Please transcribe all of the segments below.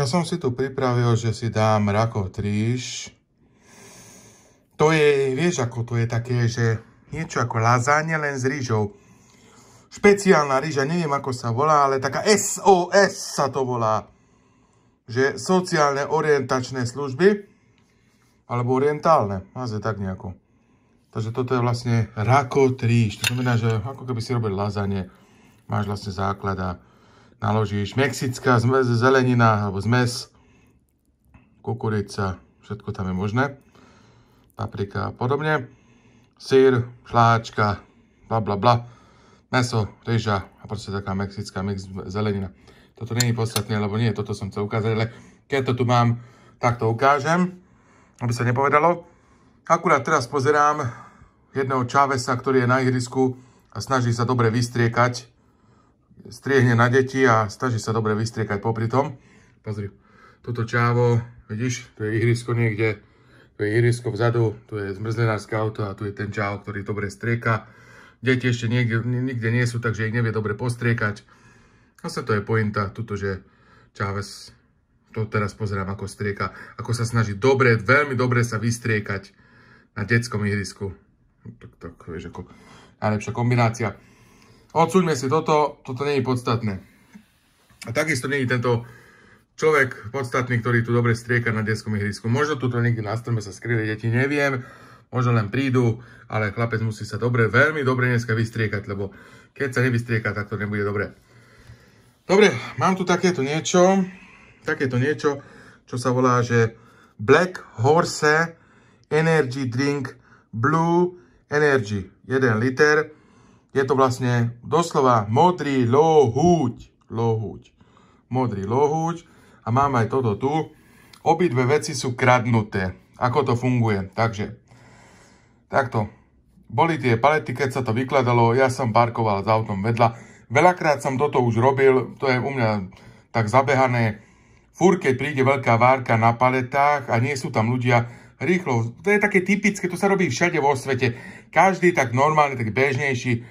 Ja som si tu pripravil, že si dám rakov tríž. To je, vieš ako to je také, že niečo ako lazáne len s rýžou. Špeciálna rýža, neviem ako sa volá, ale taká SOS sa to volá. Že sociálne orientačné služby, alebo orientálne, máte tak nejako. Takže toto je vlastne rakotríž, to znamená, že ako keby si robil lazanie, máš vlastne základ a naložíš mexická zmes, zelenina alebo zmes, kukurica, všetko tam je možné, paprika a podobne, sír, šláčka, bla bla bla, meso, ryža a proste taká mexická mix zelenina. Toto není podstatné, lebo nie, toto som chcel ukázať, ale keď to tu mám, tak to ukážem, aby sa nepovedalo. Akurát teraz pozerám jedného Čávesa, ktorý je na ihrisku a snaží sa dobre vystriekať striehne na deti a staží sa dobre vystriekať popri tom. Pozri, toto čávo, vidíš, tu je ihrisko niekde, tu je ihrisko vzadu, tu je zmrzlenárske auto a tu je ten čávo, ktorý dobre strieka. Deti ešte niekde, nikde nie sú, takže ich nevie dobre postriekať. A sa to je pointa, tuto, že Čáves to teraz pozerám, ako strieka, ako sa snaží dobre, veľmi dobre sa vystriekať na detskom ihrisku. Tak, tak, vieš, ako najlepšia kombinácia. Odsúďme si toto, toto nie je podstatné. A takisto nie je tento človek podstatný, ktorý tu dobre strieka na detskom ihrisku. Možno tu niekde na strome sa skryli deti, neviem, možno len prídu, ale chlapec musí sa dobre, veľmi dobre dneska vystriekať, lebo keď sa nevystrieka, tak to nebude dobre. Dobre, mám tu takéto niečo, takéto niečo, čo sa volá, že Black Horse Energy Drink Blue Energy, 1 liter, je to vlastne doslova modrý lohúď. Lohúď. Modrý lohúď. A mám aj toto tu. Obidve veci sú kradnuté. Ako to funguje? Takže, takto. Boli tie palety, keď sa to vykladalo, ja som parkoval s autom vedľa. Veľakrát som toto už robil, to je u mňa tak zabehané. Fúr, keď príde veľká várka na paletách a nie sú tam ľudia, rýchlo. To je také typické, to sa robí všade vo svete. Každý tak normálny, tak bežnejší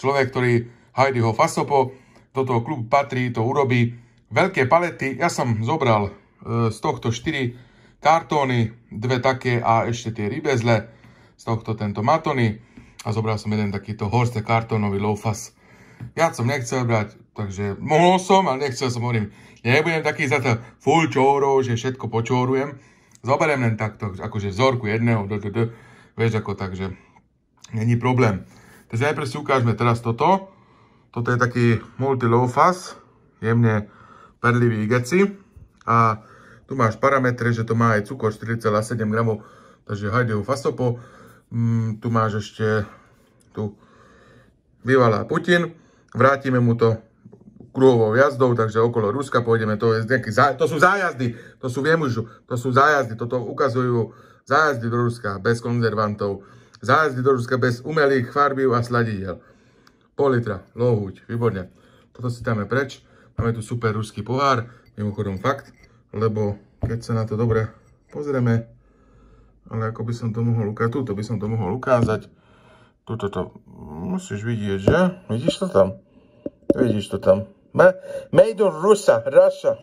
človek, ktorý ho Fasopo, toto klubu patrí, to urobí. Veľké palety, ja som zobral e, z tohto 4 kartóny, dve také a ešte tie rybezle, z tohto tento matony a zobral som jeden takýto horste kartónový loufas. Ja som nechcel brať, takže mohol som, ale nechcel som, hovorím, nebudem taký za to full čórov, že všetko počórujem. Zoberiem len takto, akože vzorku jedného, d. vieš ako, že není problém. Takže najprv si ukážeme teraz toto. Toto je taký multi low fuzz, jemne perlivý geci. A tu máš parametre, že to má aj cukor 4,7 g, takže ho fasopo. Mm, tu máš ešte tu vyvalá Putin. Vrátime mu to kruhovou jazdou, takže okolo Ruska pôjdeme, to, je nejaký, to sú zájazdy, to sú viemužu, to sú zájazdy, toto ukazujú zájazdy do Ruska bez konzervantov, Zájazdy do Ruska bez umelých farbív a sladidel. Pol litra, lohuť, no výborne. Toto si dáme preč. Máme tu super ruský pohár, mimochodom fakt, lebo keď sa na to dobre pozrieme, ale ako by som to mohol ukázať, túto by som to mohol ukázať, túto to musíš vidieť, že? Vidíš to tam? Vidíš to tam? Ma, made in Russia, Russia.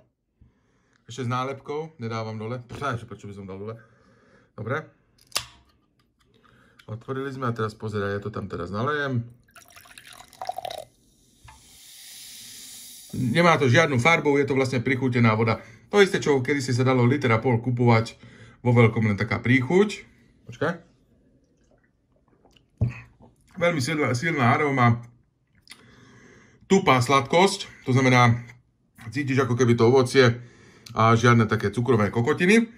Ešte s nálepkou, nedávam dole. prečo by som dal dole? Dobre, Otvorili sme a teraz pozeraj, ja to tam teraz nalejem. Nemá to žiadnu farbu, je to vlastne prichútená voda. To isté, čo kedy si sa dalo liter a pol kupovať vo veľkom len taká príchuť. Počkaj. Veľmi silná, silná aróma, tupá sladkosť, to znamená, cítiš ako keby to ovocie a žiadne také cukrové kokotiny.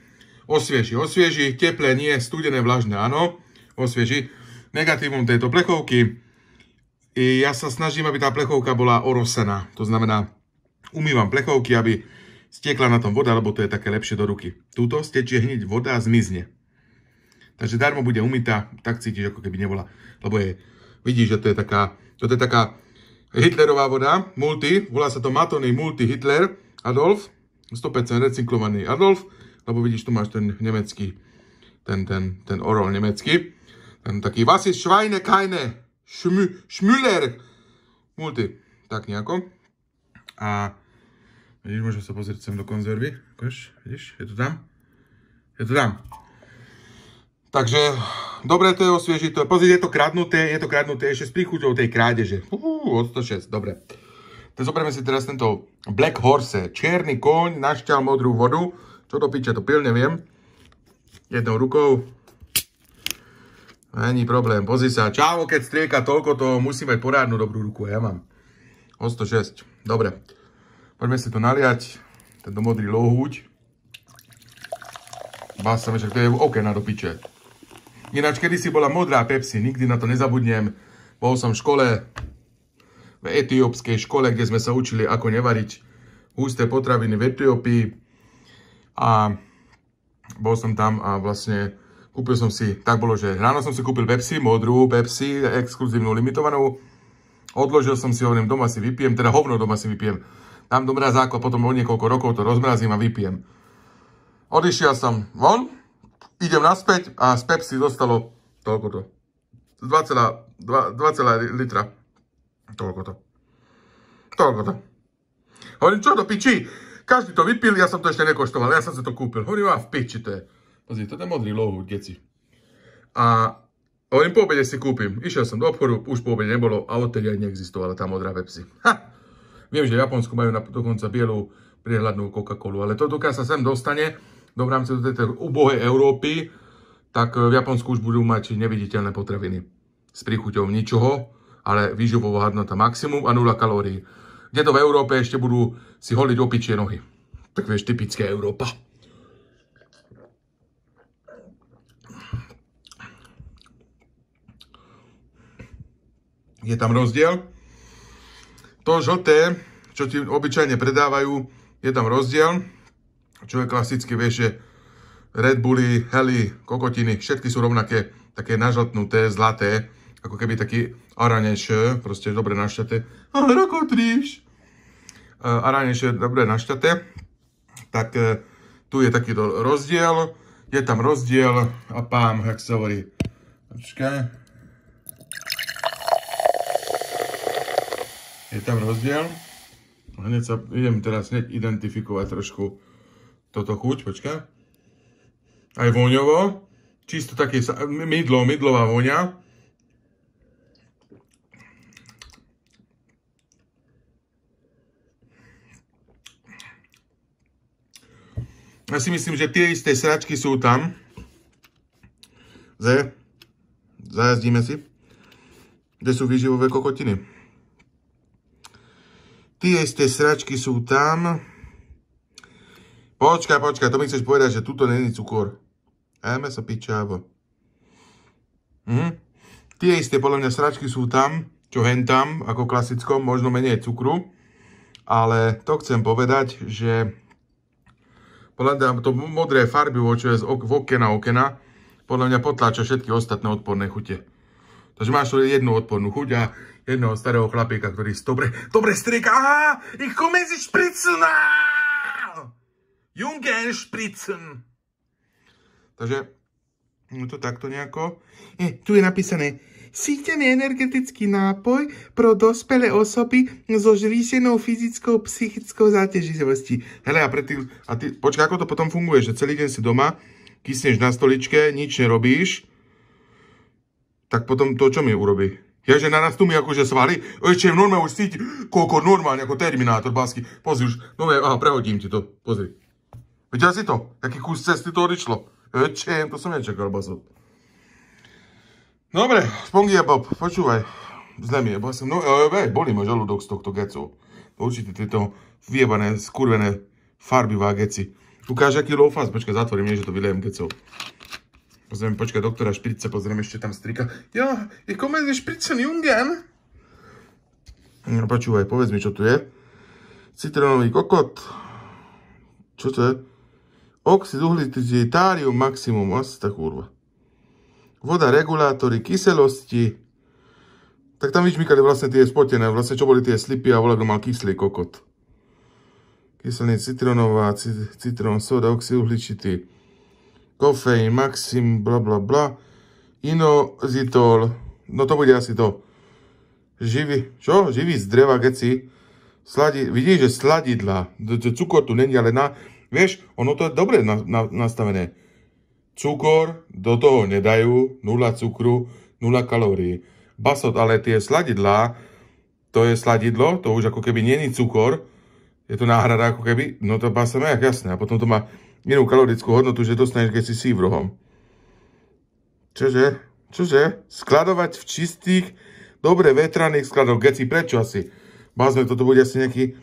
Osvieži, osvieži, teplé nie, studené, vlažné áno osvieži. Negatívum tejto plechovky, ja sa snažím, aby tá plechovka bola orosená. To znamená, umývam plechovky, aby stiekla na tom voda, lebo to je také lepšie do ruky. Túto stečie hneď voda a zmizne. Takže darmo bude umytá, tak cítiš, ako keby nebola. Lebo je, vidíš, že to je taká, to je taká Hitlerová voda, multi, volá sa to Matony Multi Hitler Adolf, 100% recyklovaný Adolf, lebo vidíš, tu máš ten nemecký, ten, ten, ten orol nemecký. Dann taký Vasis Schweine keine Schmü, Schmüller. multi. Tak nejako. A vidíš, môžem sa pozrieť sem do konzervy. Akož, vidíš, je to tam. Je to tam. Takže dobre to je osviežiť. To je, pozrieť, je to kradnuté, je to kradnuté ešte s príchuťou tej krádeže. Uú, od 106, dobre. Tak zoberieme si teraz tento Black Horse, čierny koň, našťal modrú vodu. Čo to píče to pilne viem. Jednou rukou, Není problém, pozri sa. Čau, keď strieka toľko, to musí mať porádnu dobrú ruku. Ja mám. O 106. Dobre. Poďme si to naliať. Tento modrý lohúď. Basa, že to je OK na do piče. Ináč, kedy si bola modrá Pepsi, nikdy na to nezabudnem. Bol som v škole, v etiópskej škole, kde sme sa učili, ako nevariť husté potraviny v Etiópii. A bol som tam a vlastne Kúpil som si, tak bolo, že ráno som si kúpil Pepsi, modrú Pepsi, exkluzívnu, limitovanú. Odložil som si, hovorím, doma si vypijem, teda hovno doma si vypijem. Tam do mrazáku a potom o niekoľko rokov to rozmrazím a vypijem. Odišiel som von, idem naspäť a z Pepsi dostalo toľkoto. 2,2 litra. Toľko to. Toľko to. Hovorím, čo to piči? Každý to vypil, ja som to ešte nekoštoval, ja som si to kúpil. Hovorím, a v piči to je. Pozri, toto je modrý lohúď, geci. A hovorím, po obede si kúpim. Išiel som do obchodu, už po obede nebolo a odtedy aj neexistovala tá modrá Pepsi. Ha! Viem, že v Japonsku majú na, dokonca bielú priehľadnú Coca-Colu, ale to, dokiaľ sa sem dostane do v rámci tejto ubohej Európy, tak v Japonsku už budú mať neviditeľné potraviny s príchuťou ničoho, ale výživová hodnota maximum a 0 kalórií. Kde to v Európe ešte budú si holiť opičie nohy. Tak vieš, typické Európa. Je tam rozdiel. To žlté, čo ti obyčajne predávajú, je tam rozdiel, čo je klasicky, vieš, že Red Bulli, Heli, kokotiny, všetky sú rovnaké, také nažltnuté, zlaté, ako keby taký aranež, proste dobre našťaté. Rakotríš! E, aranež je dobre našťaté. Tak e, tu je takýto rozdiel. Je tam rozdiel a pám, jak sa hovorí. Počkaj. Je tam rozdiel. Hneď sa idem teraz hneď identifikovať trošku toto chuť, počka. Aj voňovo. Čisto také mydlo, mydlová voňa. Ja si myslím, že tie isté sračky sú tam. Že? Zajazdíme si. Kde sú výživové kokotiny tie isté sračky sú tam. Počkaj, počkaj, to mi chceš povedať, že tuto není cukor. Ajme sa pičávo. Mhm. Tie isté podľa mňa sračky sú tam, čo hen tam, ako klasickom, možno menej cukru. Ale to chcem povedať, že podľa mňa to modré farbivo, čo je z v okena okena, podľa mňa potláča všetky ostatné odporné chute. Takže máš tu jednu odpornú chuť a jedného starého chlapíka, ktorý dobre, dobre strieka. Aha, ich komenzi špricen. Jungen špricen. Takže no to takto nejako. E, tu je napísané, sítený energetický nápoj pro dospelé osoby so zvýšenou fyzickou, psychickou záťaživostí. Hele, a, pre tých, a ty, počkaj, ako to potom funguje, že celý deň si doma, kysneš na stoličke, nič nerobíš, tak potom to čo mi urobí? Ja, že naraz tu mi akože svali, ešte je normálne už cíti, koľko normálne, ako Terminátor, basky. Pozri už, no aha, prehodím ti to, pozri. Videl si to? Jaký kus cesty to odišlo. Eče, to som nečakal, baso. Dobre, spongy je Bob, počúvaj. Zle mi je, baso. No, e, e, e bolí ma žalúdok z tohto gecov. Určite tieto vyjebané, skurvené farbivá geci. Ukáž, aký low fast, počkaj, zatvorím, nie, že to vylejem gecov. Pozrieme, počkaj, doktora Šprica, pozrieme ešte tam strika. Jo, je komedie Špricen Jungen. No počúvaj, povedz mi, čo tu je. Citronový kokot. Čo to je? Oxid uhličitárium maximum, asi tá kurva. Voda, regulátory, kyselosti. Tak tam vyčmykali vlastne tie spotené, vlastne čo boli tie slipy a volak mal kyslý kokot. Kyselný citronová, citrón, soda, oxid uhličitý Kofej, Maxim, bla bla bla. Inozitol. No to bude asi to. Živý, čo? Živý z dreva, geci. Sladi, vidíš, že sladidla. Cukor tu není, ale na... Vieš, ono to je dobre na, na, nastavené. Cukor, do toho nedajú, nula cukru, nula kalórií. Basot, ale tie sladidlá, to je sladidlo, to už ako keby není cukor, je to náhrada ako keby, no to basot, jasné, a potom to má inú kalorickú hodnotu, že dostaneš, keď si sívrohom. Čože? Čože? Skladovať v čistých, dobre vetraných skladoch. Keď si prečo asi? Bázme, toto bude asi nejaký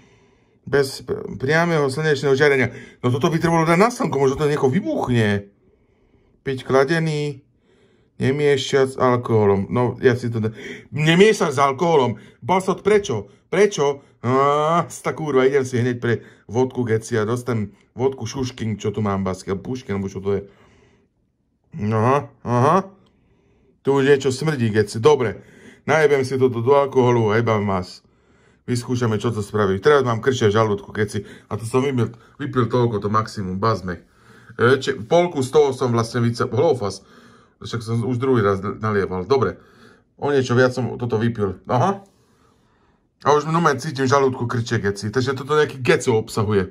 bez priamého slnečného žiarenia. No toto by trebalo dať na slnko, možno to nieko vybuchne. Piť kladený, nemiešťať s alkoholom. No, ja si to... Nemiešať s alkoholom. Basot, prečo? Prečo? Asta kurva, idem si hneď pre vodku Gecia, dostanem vodku šušking, čo tu mám baskel, puške, alebo čo to je. Aha, aha. Tu už niečo smrdí Geci, dobre. Najebem si toto do alkoholu a jebám vás. Vyskúšame, čo to spraví. Teraz mám krčia žalúdku, keď A to som vypil, vypil toľko, to maximum, bazme. E, či, polku z toho som vlastne více, Hlofas. Však som už druhý raz nalieval. Dobre. O niečo viac som toto vypil. Aha. A už mnohem cítim žalúdku krče geci. Takže toto nejaký geco obsahuje.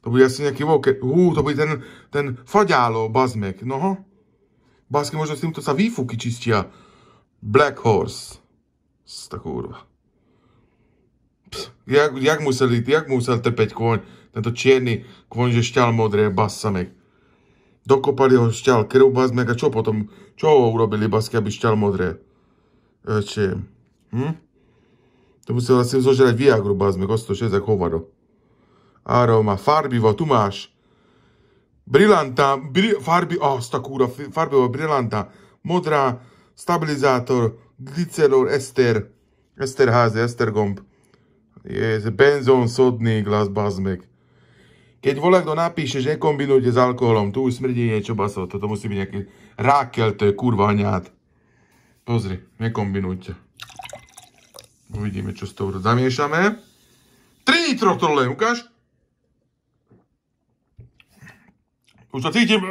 To bude asi nejaký voke... Hú, to bude ten, ten faďálo bazmek. Noho. Basky možno s týmto sa výfuky čistia. Black Horse. Sta kurva. Pst, jak, jak, museli, jak musel trpeť kôň, tento čierny kôň, že šťal modré basamek. Dokopali ho šťal krv bazmek a čo potom, čo ho urobili basky, aby šťal modré? Či, ehm, hm? To musel asi zožrať Viagru, bazme, kosto šezak hovado. Aroma, farbivo, tu máš. Brilanta, bri, farbi, oh, sta kúra, farbivo, brilanta, modrá, stabilizátor, glycerol, ester, esterházy, estergomb. Je benzón, sodný glas, bazmek. Keď volá, kto napíše, že nekombinujte s alkoholom, tu už smrdí niečo, baso, toto musí byť nejaký rákel, to je kurva ňád. Pozri, nekombinujte. Uvidíme, čo s tou zamiešame. 3 len ukáž. Už sa cítim...